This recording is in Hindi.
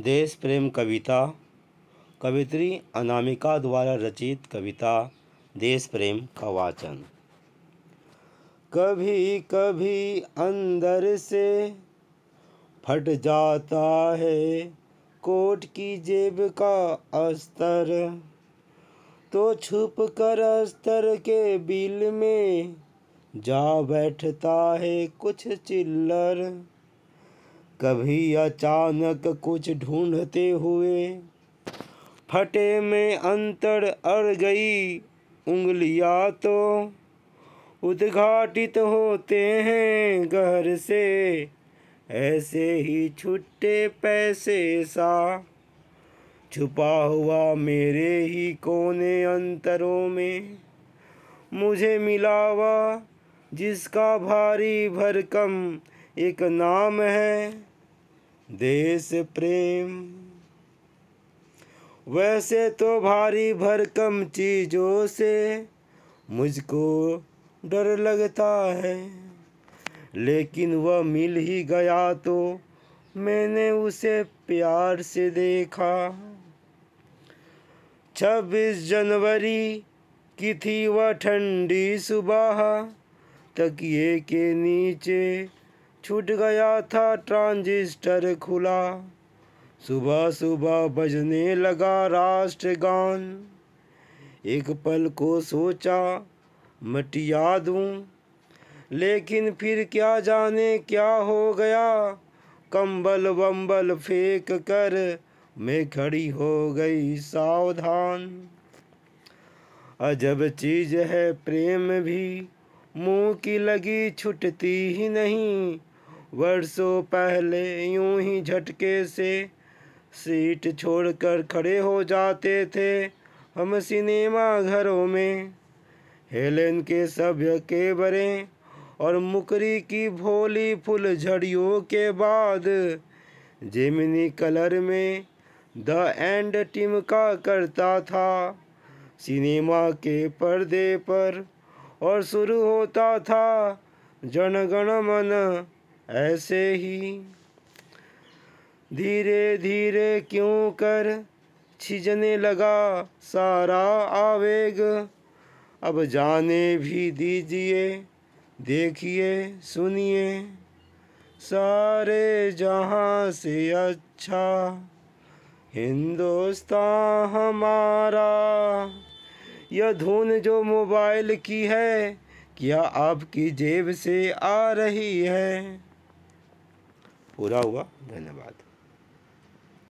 देश प्रेम कविता कवित्री अनामिका द्वारा रचित कविता देश प्रेम का वाचन कभी कभी अंदर से फट जाता है कोट की जेब का अस्तर तो छुप कर अस्तर के बिल में जा बैठता है कुछ चिल्लर कभी अचानक कुछ ढूंढते हुए फटे में अंतर अड़ गई उंगलियां तो उद्घाटित होते हैं घर से ऐसे ही छुट्टे पैसे सा छुपा हुआ मेरे ही कोने अंतरों में मुझे मिला हुआ जिसका भारी भरकम एक नाम है देश प्रेम वैसे तो भारी भरकम चीज़ों से मुझको डर लगता है लेकिन वह मिल ही गया तो मैंने उसे प्यार से देखा छब्बीस जनवरी की थी वह ठंडी सुबह तकिए के नीचे छूट गया था ट्रांजिस्टर खुला सुबह सुबह बजने लगा राष्ट्रगान एक पल को सोचा मटिया दूं लेकिन फिर क्या जाने क्या हो गया कंबल वंबल फेंक कर मैं खड़ी हो गई सावधान अजब चीज है प्रेम भी मुंह की लगी छुटती ही नहीं वर्षों पहले यूं ही झटके से सीट छोड़कर खड़े हो जाते थे हम सिनेमा घरों में हेलेन के सभ्य के बरे और मुकरी की भोली फुल झड़ियों के बाद जेमिनी कलर में द एंड टीम का करता था सिनेमा के पर्दे पर और शुरू होता था जनगण मन ऐसे ही धीरे धीरे क्यों कर छिजने लगा सारा आवेग अब जाने भी दीजिए देखिए सुनिए सारे जहाँ से अच्छा हिंदुस्तान हमारा यह धुन जो मोबाइल की है क्या आपकी जेब से आ रही है पूरा हुआ धन्यवाद